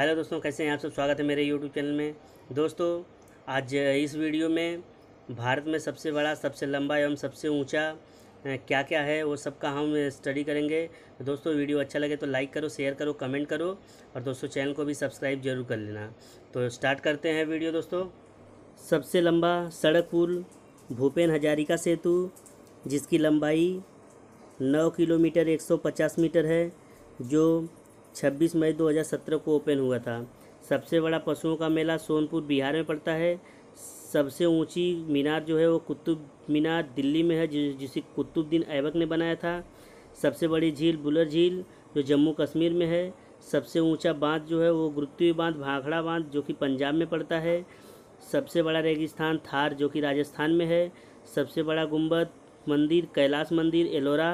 hello दोस्तों कैसे हैं आप सब स्वागत है मेरे यूट्यूब चैनल में दोस्तों आज इस वीडियो में भारत में सबसे बड़ा सबसे लंबा एवं सबसे ऊंचा क्या क्या है वो सब का हम स्टडी करेंगे दोस्तों वीडियो अच्छा लगे तो लाइक करो शेयर करो कमेंट करो और दोस्तों चैनल को भी सब्सक्राइब जरूर कर लेना तो स्टार्ट करते हैं वीडियो दोस्तों सबसे लंबा सड़क पुल भूपेन हजारिका सेतु जिसकी लंबाई नौ किलोमीटर एक सौ पचास मीटर है जो 26 मई 2017 को ओपन हुआ था सबसे बड़ा पशुओं का मेला सोनपुर बिहार में पड़ता है सबसे ऊंची मीनार जो है वो कुतुब मीनार दिल्ली में है जिसे कुतुबद्दीन ऐबक ने बनाया था सबसे बड़ी झील बुलर झील जो जम्मू कश्मीर में है सबसे ऊंचा बांध जो है वो गुरुत्वी बांध भाखड़ा बांध जो कि पंजाब में पड़ता है सबसे बड़ा रेगिस्तान थार जो कि राजस्थान में है सबसे बड़ा गुम्बद मंदिर कैलाश मंदिर एलोरा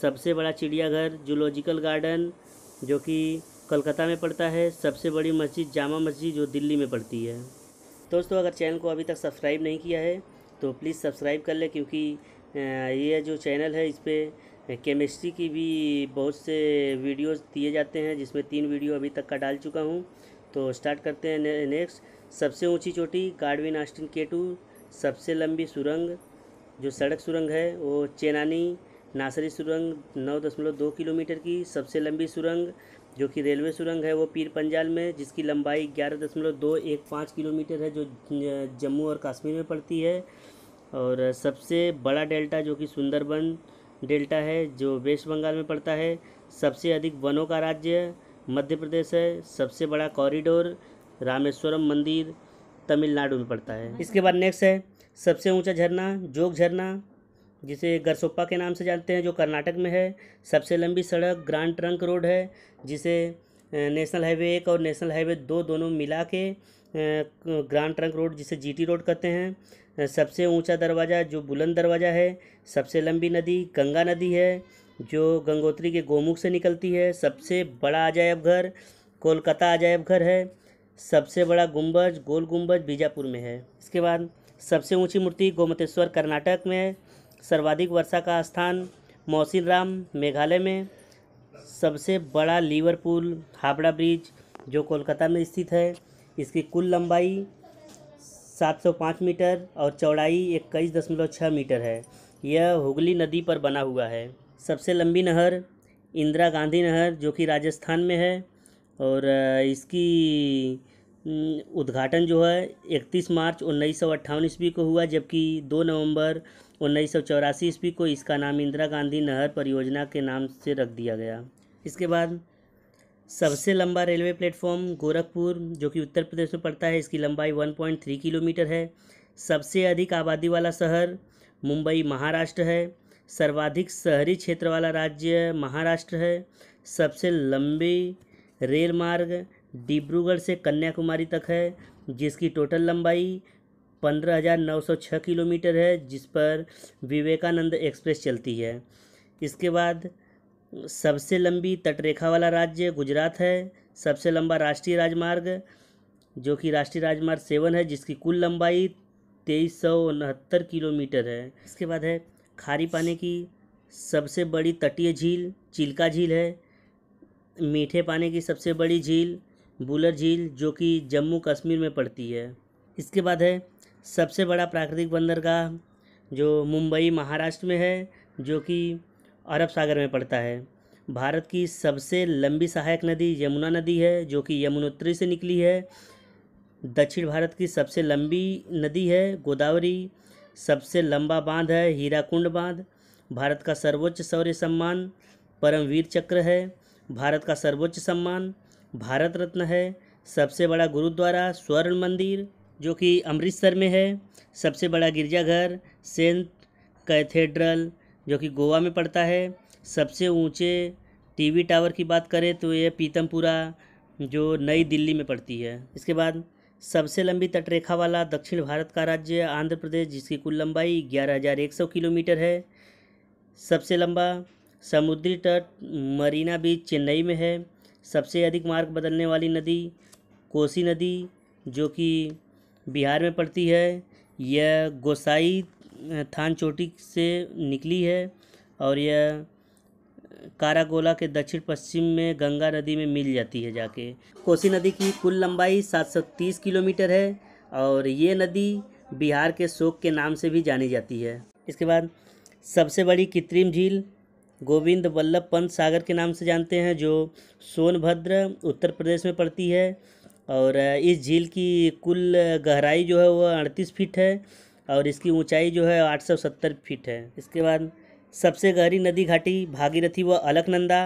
सबसे बड़ा चिड़ियाघर जूलॉजिकल गार्डन जो कि कलकत्ता में पड़ता है सबसे बड़ी मस्जिद जामा मस्जिद जो दिल्ली में पड़ती है दोस्तों अगर चैनल को अभी तक सब्सक्राइब नहीं किया है तो प्लीज़ सब्सक्राइब कर लें क्योंकि ये जो चैनल है इस पर केमिस्ट्री की भी बहुत से वीडियोस दिए जाते हैं जिसमें तीन वीडियो अभी तक का डाल चुका हूँ तो स्टार्ट करते हैं ने, नेक्स्ट सबसे ऊंची चोटी गार्डविन आस्टिन केटू सबसे लंबी सुरंग जो सड़क सुरंग है वो चेनानी नासरी सुरंग नौ दशमलव दो किलोमीटर की सबसे लंबी सुरंग जो कि रेलवे सुरंग है वो पीर पंजाल में जिसकी लंबाई ग्यारह दशमलव दो एक पाँच किलोमीटर है जो जम्मू और कश्मीर में पड़ती है और सबसे बड़ा डेल्टा जो कि सुंदरबन डेल्टा है जो वेस्ट बंगाल में पड़ता है सबसे अधिक वनों का राज्य मध्य प्रदेश है सबसे बड़ा कॉरिडोर रामेश्वरम मंदिर तमिलनाडु में पड़ता है इसके बाद नेक्स्ट है सबसे ऊंचा झरना जोग झरना जिसे गरसोप्पा के नाम से जानते हैं जो कर्नाटक में है सबसे लंबी सड़क ग्रांड ट्रंक रोड है जिसे नेशनल हाईवे एक और नेशनल हाईवे दो दोनों मिला के ग्रांड ट्रंक रोड जिसे जीटी रोड कहते हैं सबसे ऊंचा दरवाज़ा जो बुलंद दरवाज़ा है सबसे लंबी नदी गंगा नदी है जो गंगोत्री के गोमुख से निकलती है सबसे बड़ा अजायब घर कोलकाता अजायब घर है सबसे बड़ा गुंबज गोल गुंबज बीजापुर में है इसके बाद सबसे ऊंची मूर्ति गोमतेश्वर कर्नाटक में सर्वाधिक वर्षा का स्थान मौसीराम मेघालय में सबसे बड़ा लीवरपूल हावड़ा ब्रिज जो कोलकाता में स्थित है इसकी कुल लंबाई 705 मीटर और चौड़ाई इक्कीस दशमलव छः मीटर है यह हुगली नदी पर बना हुआ है सबसे लंबी नहर इंदिरा गांधी नहर जो कि राजस्थान में है और इसकी उद्घाटन जो है 31 मार्च उन्नीस सौ ईस्वी को हुआ जबकि 2 नवंबर उन्नीस सौ चौरासी ईस्वी को इसका नाम इंदिरा गांधी नहर परियोजना के नाम से रख दिया गया इसके बाद सबसे लंबा रेलवे प्लेटफॉर्म गोरखपुर जो कि उत्तर प्रदेश में पड़ता है इसकी लंबाई 1.3 किलोमीटर है सबसे अधिक आबादी वाला शहर मुंबई महाराष्ट्र है सर्वाधिक शहरी क्षेत्र वाला राज्य महाराष्ट्र है सबसे लंबी रेल मार्ग डिब्रूगढ़ से कन्याकुमारी तक है जिसकी टोटल लंबाई पंद्रह किलोमीटर है जिस पर विवेकानंद एक्सप्रेस चलती है इसके बाद सबसे लंबी तटरेखा वाला राज्य गुजरात है सबसे लंबा राष्ट्रीय राजमार्ग जो कि राष्ट्रीय राजमार्ग सेवन है जिसकी कुल लंबाई तेईस सौ उनहत्तर किलोमीटर है इसके बाद है खारी पानी की सबसे बड़ी तटीय झील चिल्का झील है मीठे पानी की सबसे बड़ी झील बुलर झील जो कि जम्मू कश्मीर में पड़ती है इसके बाद है सबसे बड़ा प्राकृतिक बंदरगाह जो मुंबई महाराष्ट्र में है जो कि अरब सागर में पड़ता है भारत की सबसे लंबी सहायक नदी यमुना नदी है जो कि यमुनोत्री से निकली है दक्षिण भारत की सबसे लंबी नदी है गोदावरी सबसे लंबा बांध है हीराकुंड बांध भारत का सर्वोच्च शौर्य सम्मान परमवीर चक्र है भारत का सर्वोच्च सम्मान भारत रत्न है सबसे बड़ा गुरुद्वारा स्वर्ण मंदिर जो कि अमृतसर में है सबसे बड़ा गिरजाघर सेंट कैथेड्रल जो कि गोवा में पड़ता है सबसे ऊंचे टीवी टावर की बात करें तो यह पीतमपुरा जो नई दिल्ली में पड़ती है इसके बाद सबसे लंबी तटरेखा वाला दक्षिण भारत का राज्य आंध्र प्रदेश जिसकी कुल लंबाई ग्यारह हज़ार एक सौ किलोमीटर है सबसे लंबा समुद्री तट मरीना बीच चेन्नई में है सबसे अधिक मार्ग बदलने वाली नदी कोसी नदी जो कि बिहार में पड़ती है यह गोसाई थान चोटी से निकली है और यह कारागोला के दक्षिण पश्चिम में गंगा नदी में मिल जाती है जाके कोसी नदी की कुल लंबाई 730 किलोमीटर है और ये नदी बिहार के शोक के नाम से भी जानी जाती है इसके बाद सबसे बड़ी कृत्रिम झील गोविंद वल्लभ पंत सागर के नाम से जानते हैं जो सोनभद्र उत्तर प्रदेश में पड़ती है और इस झील की कुल गहराई जो है वह अड़तीस फीट है और इसकी ऊंचाई जो है आठ सौ सत्तर फीट है इसके बाद सबसे गहरी नदी घाटी भागीरथी व अलकनंदा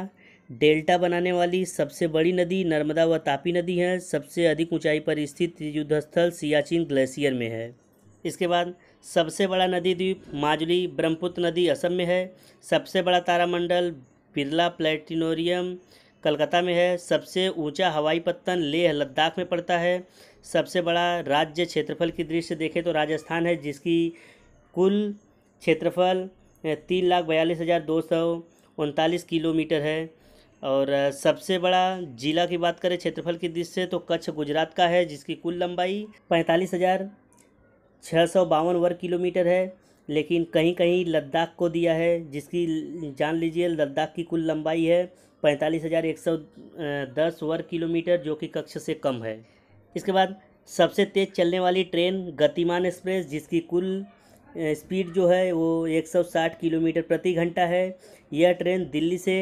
डेल्टा बनाने वाली सबसे बड़ी नदी नर्मदा व तापी नदी है सबसे अधिक ऊंचाई पर स्थित युद्धस्थल सियाचिन ग्लेशियर में है इसके बाद सबसे बड़ा नदी द्वीप माजुली ब्रह्मपुत्र नदी असम में है सबसे बड़ा तारामंडल बिरला प्लेटिनोरियम कलकत्ता में है सबसे ऊंचा हवाई पत्तन लेह लद्दाख में पड़ता है सबसे बड़ा राज्य क्षेत्रफल की दृष्टि से देखें तो राजस्थान है जिसकी कुल क्षेत्रफल तीन लाख बयालीस हज़ार दो सौ उनतालीस किलोमीटर है और सबसे बड़ा जिला की बात करें क्षेत्रफल की दृष्टि से तो कच्छ गुजरात का है जिसकी कुल लंबाई पैंतालीस हज़ार छः सौ बावन वर्ग किलोमीटर है लेकिन कहीं कहीं लद्दाख को दिया है जिसकी जान लीजिए लद्दाख की कुल लंबाई है पैंतालीस हज़ार एक सौ दस वर्ग किलोमीटर जो कि कक्ष से कम है इसके बाद सबसे तेज़ चलने वाली ट्रेन गतिमान एक्सप्रेस जिसकी कुल स्पीड जो है वो 160 किलोमीटर प्रति घंटा है यह ट्रेन दिल्ली से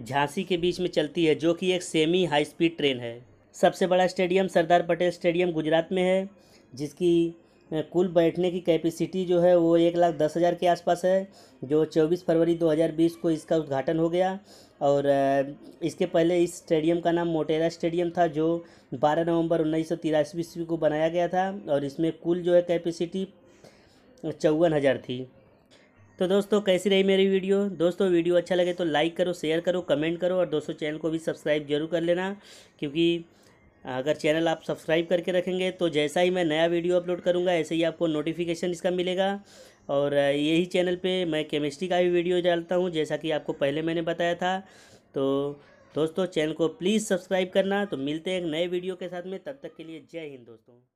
झांसी के बीच में चलती है जो कि एक सेमी हाई स्पीड ट्रेन है सबसे बड़ा स्टेडियम सरदार पटेल स्टेडियम गुजरात में है जिसकी कुल बैठने की कैपेसिटी जो है वो एक लाख दस हज़ार के आसपास है जो चौबीस फरवरी 2020 को इसका उद्घाटन हो गया और इसके पहले इस स्टेडियम का नाम मोटेरा स्टेडियम था जो 12 नवंबर उन्नीस सौ ईस्वी को बनाया गया था और इसमें कुल जो है कैपेसिटी चौवन हज़ार थी तो दोस्तों कैसी रही मेरी वीडियो दोस्तों वीडियो अच्छा लगे तो लाइक करो शेयर करो कमेंट करो और दोस्तों चैनल को भी सब्सक्राइब जरूर कर लेना क्योंकि अगर चैनल आप सब्सक्राइब करके रखेंगे तो जैसा ही मैं नया वीडियो अपलोड करूँगा ऐसे ही आपको नोटिफिकेशन इसका मिलेगा और यही चैनल पे मैं केमिस्ट्री का भी वीडियो डालता हूँ जैसा कि आपको पहले मैंने बताया था तो दोस्तों चैनल को प्लीज़ सब्सक्राइब करना तो मिलते हैं एक नए वीडियो के साथ में तब तक के लिए जय हिंद दोस्तों